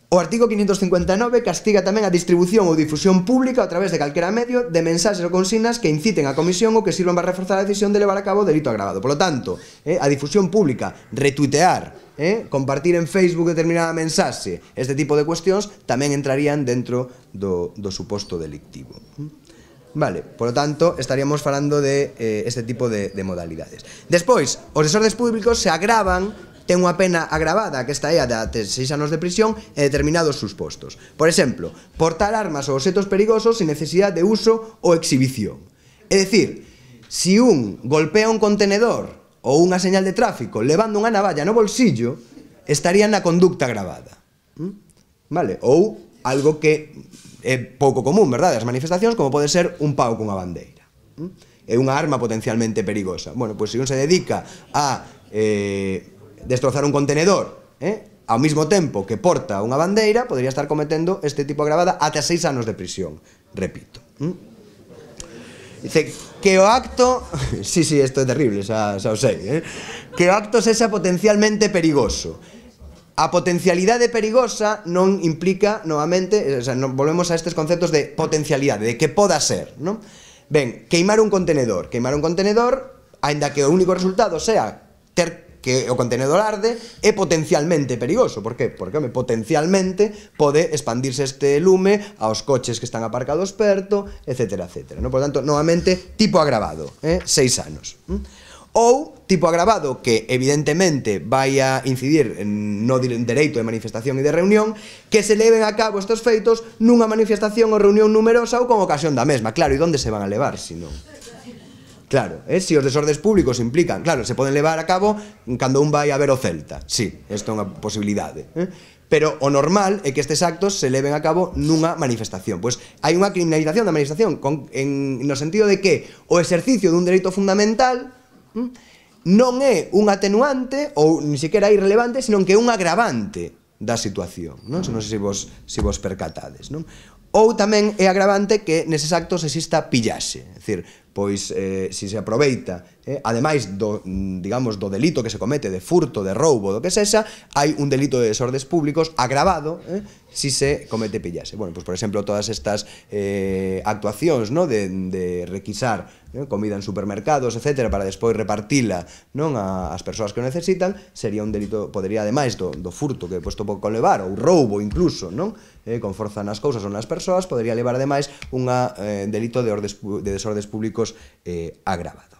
O artigo 559 castiga tamén a distribución ou difusión pública a través de calquera medio de mensaxes ou consignas que inciten a comisión ou que sirvan para reforzar a decisión de levar a cabo o delito agravado. Polo tanto, eh, a difusión pública, retuitear, eh, compartir en Facebook determinada mensaxe, este tipo de cuestións tamén entrarían dentro do, do suposto delictivo. Vale, polo tanto, estaríamos falando de eh, este tipo de, de modalidades. Despois, os desordes públicos se agravan ten unha pena agravada que está aí a de 6 anos de prisión en determinados postos. Por exemplo, portar armas ou setos perigosos sin necesidade de uso ou exhibición. É dicir, si un golpea un contenedor ou unha señal de tráfico levando unha navalla no bolsillo, estaría na conducta agravada. ¿Mm? Vale? Ou algo que é pouco común, verdade? As manifestacións como pode ser un pau cunha bandeira. ¿Mm? É unha arma potencialmente perigosa. Bueno, pois se un se dedica a eh, destrozar un contenedor, eh? ao mesmo tempo que porta unha bandeira, podría estar cometendo este tipo agravada ata seis anos de prisión, repito. ¿Mm? Dice que o acto, [LAUGHS] sí, sí, isto é terrible, xa, xa o sei, eh? que o acto sexa potencialmente perigoso. A potencialidade perigosa non implica, novamente, o sea, non, volvemos a estes conceptos de potencialidade, de que poda ser, non? Ben, queimar un contenedor, queimar un contenedor, aínda que o único resultado sea ter que o contenedor arde é potencialmente perigoso. Por qué? Porque, home, potencialmente pode expandirse este lume aos coches que están aparcados perto, etcétera, etcétera. No? Por tanto, novamente, tipo agravado, eh? seis anos. Ou tipo agravado que evidentemente vai a incidir no dereito de manifestación e de reunión que se leven a cabo estes feitos nunha manifestación ou reunión numerosa ou con ocasión da mesma. Claro, e onde se van a levar, senón? Claro, eh? se si os desordes públicos implican, claro, se poden levar a cabo cando un vai a ver o Celta. Sí, isto é unha posibilidade. Eh? Pero o normal é que estes actos se leven a cabo nunha manifestación. Pois hai unha criminalización da manifestación con, en, no sentido de que o exercicio dun dereito fundamental mm, non é un atenuante ou ni siquiera irrelevante, senón que é un agravante da situación, non? Non sei se vos, se vos percatades, non? Ou tamén é agravante que neses actos exista pillaxe, é dicir, pois eh, si se aproveita, eh, ademais do, mm, digamos, do delito que se comete de furto, de roubo, do que sexa, hai un delito de desordes públicos agravado eh, si se comete pillase. Bueno, pois, por exemplo, todas estas eh, actuacións no, de, de requisar eh, comida en supermercados, etc., para despois repartila non a, as persoas que o necesitan, sería un delito, podería, ademais, do, do furto que posto pouco levar, ou roubo incluso, non? eh, con forza nas cousas ou nas persoas, podería levar ademais unha eh, delito de, ordes, de desordes públicos eh, agravado.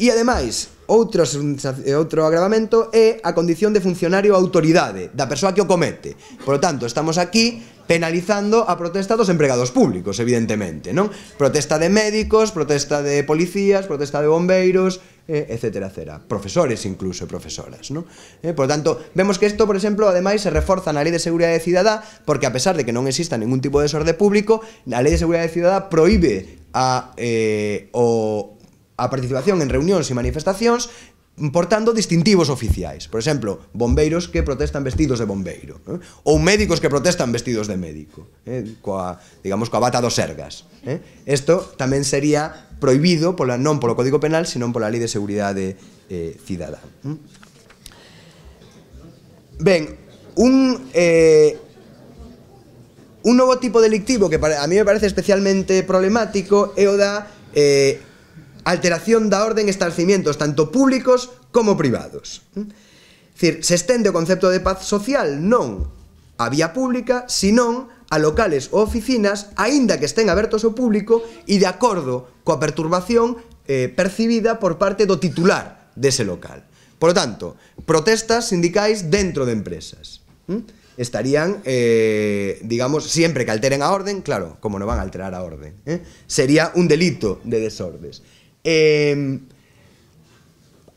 E ademais, outro, eh, outro agravamento é a condición de funcionario autoridade da persoa que o comete. Por lo tanto, estamos aquí penalizando a protesta dos empregados públicos, evidentemente, non? Protesta de médicos, protesta de policías, protesta de bombeiros, eh, etcétera, etcétera. Profesores incluso, profesoras, ¿no? Eh, por tanto, vemos que isto, por exemplo, ademais se reforza na Lei de Seguridade Cidadá porque a pesar de que non exista ningún tipo de desorde público, a Lei de Seguridade Cidadá proíbe a eh, o a participación en reunións e manifestacións portando distintivos oficiais. Por exemplo, bombeiros que protestan vestidos de bombeiro, eh? ou médicos que protestan vestidos de médico, eh? coa, digamos, coa bata dos sergas. Eh? Isto tamén sería proibido pola non polo Código Penal, senón pola Lei de Seguridade eh, Cidadá. Ben, un eh, un novo tipo delictivo que a mí me parece especialmente problemático é o da eh, alteración da orden establecimientos tanto públicos como privados. Dicir, se estende o concepto de paz social non a vía pública, senón a locales ou oficinas, aínda que estén abertos ao público e de acordo coa perturbación eh, percibida por parte do titular dese local. Por lo tanto, protestas sindicais dentro de empresas. ¿Mm? Estarían, eh, digamos, siempre que alteren a orden, claro, como non van a alterar a orden, eh, sería un delito de desordes eh,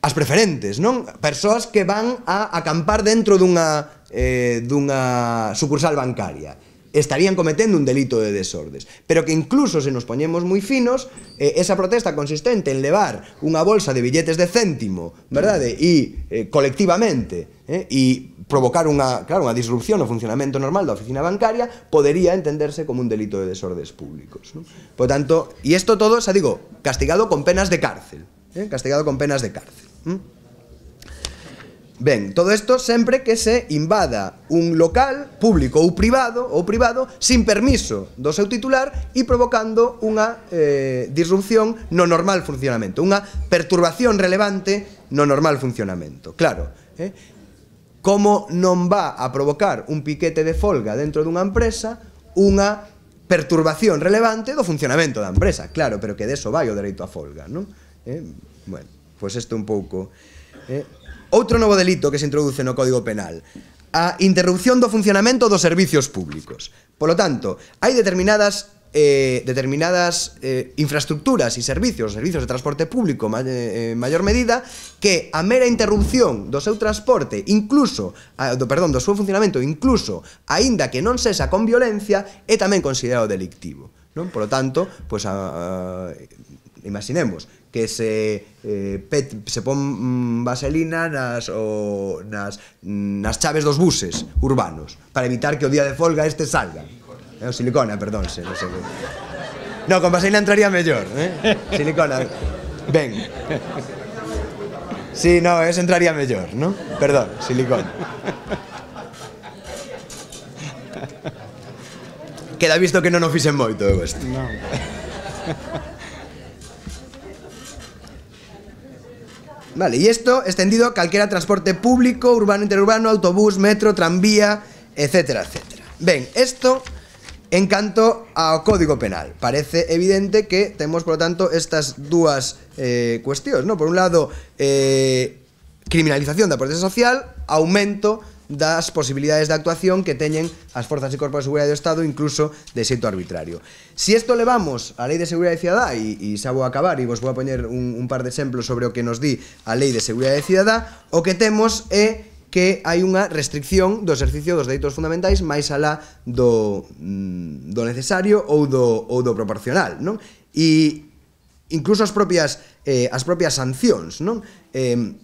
as preferentes, non? Persoas que van a acampar dentro dunha, eh, dunha sucursal bancaria estarían cometendo un delito de desordes. Pero que incluso se nos poñemos moi finos, eh, esa protesta consistente en levar unha bolsa de billetes de céntimo, verdade? Mm. E eh, colectivamente, eh, e provocar unha, claro, unha disrupción no funcionamento normal da oficina bancaria podería entenderse como un delito de desordes públicos. ¿no? Por tanto, e isto todo, xa digo, castigado con penas de cárcel. ¿eh? Castigado con penas de cárcel. ¿eh? Ben, todo isto sempre que se invada un local público ou privado ou privado sin permiso do seu titular e provocando unha eh, disrupción no normal funcionamento, unha perturbación relevante no normal funcionamento. Claro, eh? como non va a provocar un piquete de folga dentro dunha empresa unha perturbación relevante do funcionamento da empresa, claro, pero que deso vai o dereito a folga, non? Eh? Bueno, pois pues isto un pouco... Eh? Outro novo delito que se introduce no Código Penal a interrupción do funcionamento dos servicios públicos. Polo tanto, hai determinadas eh, determinadas eh, infraestructuras e servicios, servicios de transporte público ma eh, maior medida, que a mera interrupción do seu transporte, incluso, a, do, perdón, do seu funcionamento, incluso, aínda que non cesa con violencia, é tamén considerado delictivo. Non? Por lo tanto, pues, a, a, imaginemos que se eh, pet, se pon mm, vaselina nas o nas mm, nas chaves dos buses urbanos para evitar que o día de folga este salga. É eh, o silicona, perdón, se, non sei. No, con vaselina entraría mellor, eh? Silicona. Ben. Sí, no, eso entraría mellor, ¿no? Perdón, silicona. Queda visto que non o fixen moito eu eh, este. No. Vale, e isto estendido a calquera transporte público, urbano, interurbano, autobús, metro, tranvía, etcétera, etcétera. Ben, isto En canto ao Código Penal, parece evidente que temos, polo tanto, estas dúas eh, cuestións, no? Por un lado, eh, criminalización da protesta social, aumento das posibilidades de actuación que teñen as forzas e corpos de seguridade do Estado incluso de xeito arbitrario. Si isto levamos a Lei de Seguridade Cidadá e, e xa vou acabar e vos vou a poñer un, un par de exemplos sobre o que nos di a Lei de Seguridade Cidadá, o que temos é que hai unha restricción do exercicio dos dereitos fundamentais máis alá do, mm, do necesario ou do, ou do proporcional, non? E incluso as propias eh, as propias sancións, non? Eh,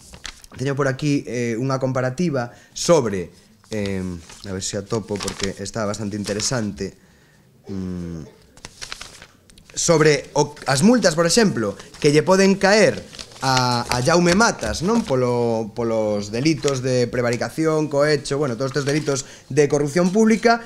teño por aquí eh, unha comparativa sobre eh, a ver se atopo porque está bastante interesante mm, sobre o, as multas, por exemplo, que lle poden caer a, a Jaume Matas, non? Polo, polos delitos de prevaricación, cohecho, bueno, todos estes delitos de corrupción pública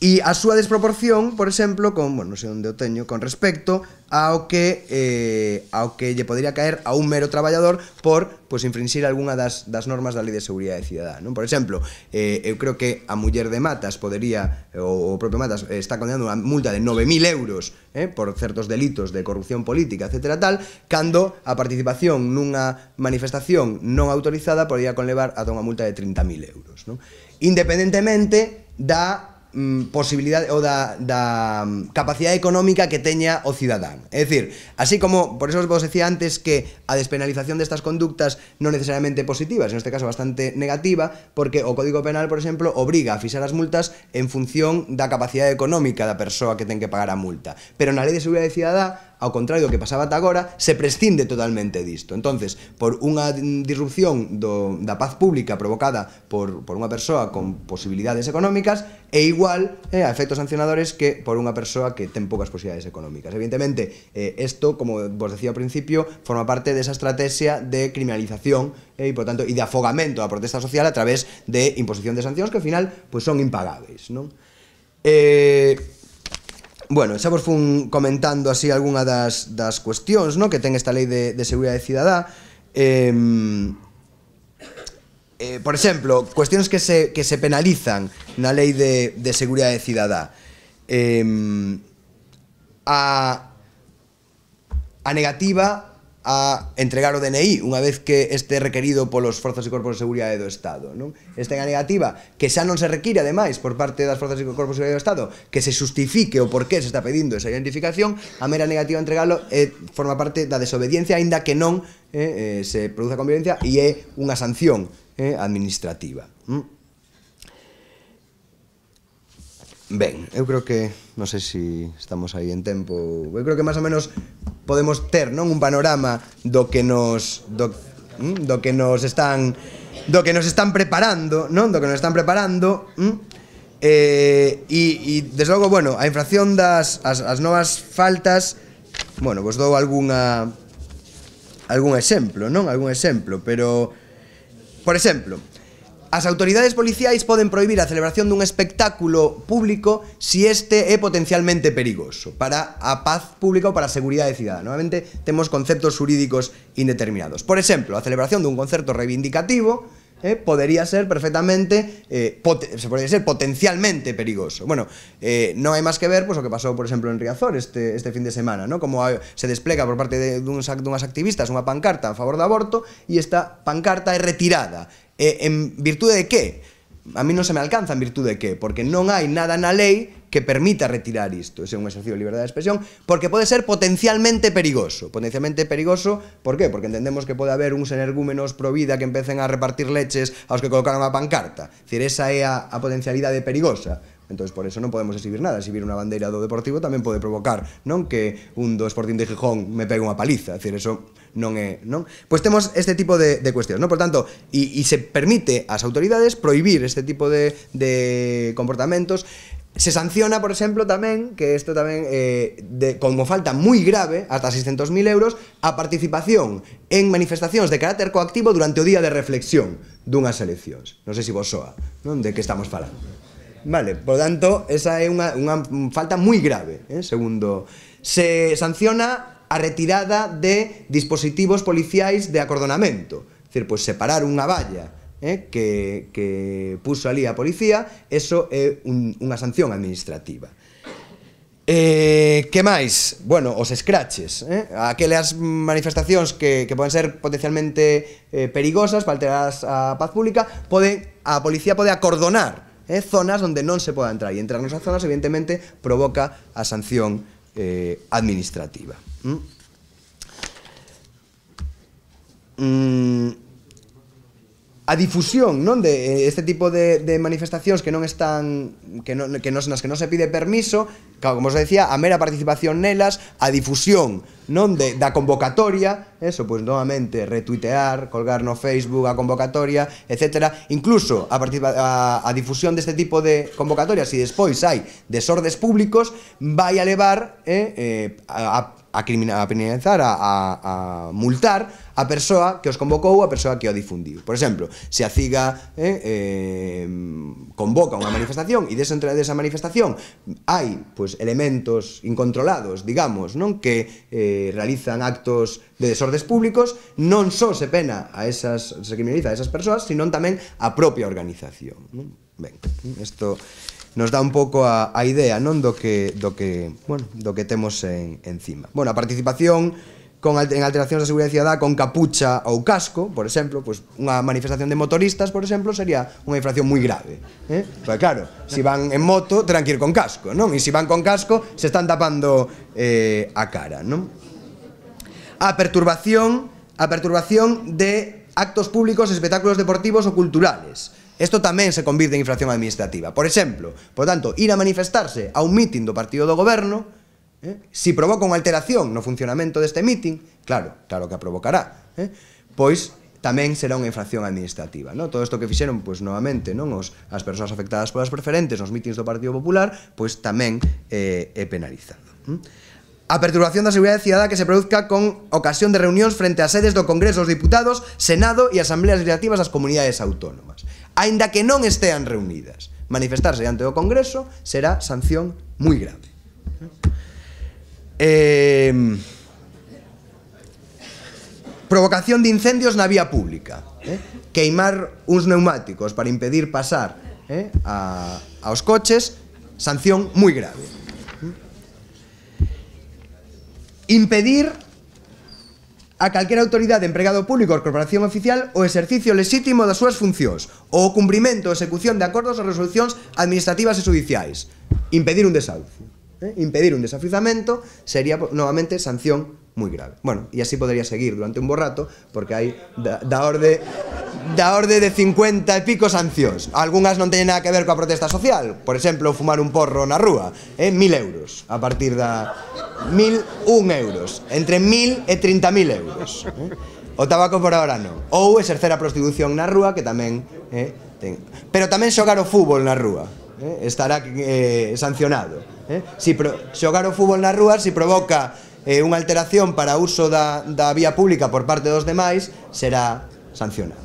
E a súa desproporción, por exemplo, con, bueno, non sei onde o teño, con respecto ao que eh, ao que lle podría caer a un mero traballador por pois infringir algunha das, das normas da Lei de Seguridade Cidadá, non? Por exemplo, eh, eu creo que a muller de Matas podería o, o propio Matas eh, está condenando unha multa de 9000 euros, eh, por certos delitos de corrupción política, etc. tal, cando a participación nunha manifestación non autorizada podría conlevar a unha multa de 30.000 euros, non? Independentemente da mm, posibilidade ou da, da mm, capacidade económica que teña o cidadán. É dicir, así como, por eso vos decía antes que a despenalización destas conductas non necesariamente positivas, en este caso bastante negativa, porque o Código Penal, por exemplo, obriga a fixar as multas en función da capacidade económica da persoa que ten que pagar a multa. Pero na Lei de Seguridade Cidadá ao contrario do que pasaba ata agora, se prescinde totalmente disto. Entonces, por unha disrupción do, da paz pública provocada por, por unha persoa con posibilidades económicas é igual eh, a efectos sancionadores que por unha persoa que ten poucas posibilidades económicas. Evidentemente, eh, como vos decía ao principio, forma parte desa estrategia de criminalización eh, e, por tanto, e de afogamento da protesta social a través de imposición de sancións que ao final pues, son impagáveis. Non? Eh, Bueno, xa vos fun comentando así algunha das, das cuestións no? que ten esta lei de, de seguridade cidadá eh, eh, Por exemplo, cuestións que se, que se penalizan na lei de, de seguridade cidadá eh, a, a negativa a entregar o DNI unha vez que este requerido polos forzas e corpos de seguridade do Estado non? Esta é a negativa que xa non se require ademais por parte das forzas e corpos de seguridade do Estado que se justifique o porqué se está pedindo esa identificación a mera negativa a entregalo eh, forma parte da desobediencia aínda que non eh, eh, se produza convivencia e é unha sanción eh, administrativa mm? Ben, eu creo que, non sei se si estamos aí en tempo, eu creo que máis ou menos podemos ter non un panorama do que nos do, mm, do que nos están do que nos están preparando, non? Do que nos están preparando, mm? Eh, e, e desde logo, bueno, a infracción das as, as novas faltas Bueno, vos dou algunha algún exemplo, non? Algún exemplo, pero por exemplo, As autoridades policiais poden prohibir a celebración dun espectáculo público se si este é potencialmente perigoso para a paz pública ou para a seguridade cidadana. Novamente, temos conceptos jurídicos indeterminados. Por exemplo, a celebración dun concerto reivindicativo eh, podería ser perfectamente eh, pot se podría ser potencialmente perigoso. Bueno, eh, non hai máis que ver pois, pues, o que pasou, por exemplo, en Riazor este, este fin de semana, ¿no? como se desplega por parte de, duns, dunhas activistas unha pancarta a favor do aborto e esta pancarta é retirada E, eh, en virtude de que? A mí non se me alcanza en virtude de que? Porque non hai nada na lei que permita retirar isto. Ese é un exercicio de liberdade de expresión porque pode ser potencialmente perigoso. Potencialmente perigoso, por qué? Porque entendemos que pode haber uns energúmenos pro vida que empecen a repartir leches aos que colocaron a pancarta. Es decir, esa é a, a potencialidade perigosa entonces por eso non podemos exhibir nada. Exhibir unha bandeira do Deportivo tamén pode provocar, non? Que un do Sporting de Gijón me pegue unha paliza. É dicir, eso non é, non? Pois temos este tipo de, de cuestións, non? Por tanto, e, e se permite ás autoridades prohibir este tipo de, de comportamentos Se sanciona, por exemplo, tamén que isto tamén eh, de, como falta moi grave, ata 600.000 euros, a participación en manifestacións de carácter coactivo durante o día de reflexión dunhas eleccións. Non sei se vos soa, non? De que estamos falando. Vale, por tanto, esa é unha, unha falta moi grave, eh? segundo. Se sanciona a retirada de dispositivos policiais de acordonamento, decir, pois separar unha valla eh? que, que puso ali a policía, eso é un, unha sanción administrativa. Eh, que máis? Bueno, os scratches eh? Aquelas manifestacións que, que poden ser potencialmente eh, perigosas para alterar a paz pública pode, A policía pode acordonar é zonas onde non se poda entrar. E entrar nas zonas, evidentemente, provoca a sanción eh, administrativa. Mm? Mm, a difusión, non, de eh, este tipo de, de manifestacións que non están que non, que non, nas que non se pide permiso, claro, como se decía, a mera participación nelas, a difusión, non, de da convocatoria, eso pois pues, novamente retuitear, colgar no Facebook a convocatoria, etcétera, incluso a, a a difusión deste tipo de convocatorias, e si despois hai desordes públicos, vai a levar eh, eh a a, a criminalizar, a, a, a multar a persoa que os convocou, a persoa que o difundiu. Por exemplo, se a CIGA eh, eh, convoca unha manifestación e desentro desa manifestación hai pues, elementos incontrolados, digamos, non que eh, realizan actos de desordes públicos, non só se pena a esas, se criminaliza a esas persoas, sino tamén a propia organización. Non? Ben, isto nos dá un pouco a, a idea non do que do que, bueno, do que temos en encima. Bueno, a participación con en alteracións da seguridade cidadá con capucha ou casco, por exemplo, pois unha manifestación de motoristas, por exemplo, sería unha infracción moi grave, eh? Pero claro, se si van en moto, terán que ir con casco, non? E se si van con casco, se están tapando eh, a cara, non? A perturbación, a perturbación de actos públicos, espectáculos deportivos ou culturales. Isto tamén se convirte en infracción administrativa. Por exemplo, por tanto, ir a manifestarse a un mitin do partido do goberno Eh? Si provoca unha alteración no funcionamento deste meeting, claro, claro que a provocará, eh? pois tamén será unha infracción administrativa. No? Todo isto que fixeron, pois, novamente, non os, as persoas afectadas polas preferentes nos mítings do Partido Popular, pois tamén eh, é penalizado. Eh? A perturbación da seguridade cidadá que se produzca con ocasión de reunións frente ás sedes do Congreso dos Diputados, Senado e Asambleas Legislativas das Comunidades Autónomas. Aínda que non estean reunidas, manifestarse ante o Congreso será sanción moi grave. Eh, provocación de incendios na vía pública. Eh? Queimar uns neumáticos para impedir pasar eh? a, aos coches, sanción moi grave. Impedir a calquera autoridade, empregado público ou corporación oficial o exercicio lexítimo das súas funcións ou o cumprimento ou execución de acordos ou resolucións administrativas e judiciais. Impedir un desahucio. ¿eh? Impedir un desafrizamento sería nuevamente sanción muy grave. Bueno, y así podría seguir durante un borrato, porque hai da, da orde da orde de 50 e pico sancións. Algúnas non teñen nada que ver coa protesta social. Por exemplo, fumar un porro na rúa, eh, 1000 euros a partir da 1001 euros, entre 1000 e 30.000 euros, eh? O tabaco por ahora non. Ou exercer a prostitución na rúa, que tamén eh, ten. Pero tamén xogar o fútbol na rúa eh, estará eh, sancionado. Eh? Si pro, xogar o fútbol na rúa, se si provoca eh, unha alteración para uso da, da vía pública por parte dos demais, será sancionado.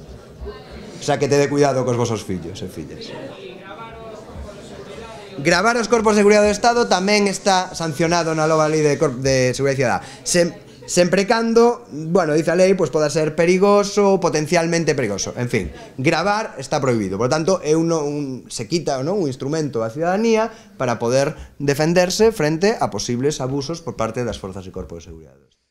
O sea que dé cuidado cos vosos fillos e fillas. Gravar os corpos de seguridade do Estado tamén está sancionado na nova lei de, de seguridade Se Sempre cando, bueno, dice a lei, pois pues, poda ser perigoso, potencialmente perigoso. En fin, gravar está prohibido. Por tanto, é un, un se quita non un instrumento á ciudadanía para poder defenderse frente a posibles abusos por parte das forzas e corpos de seguridade.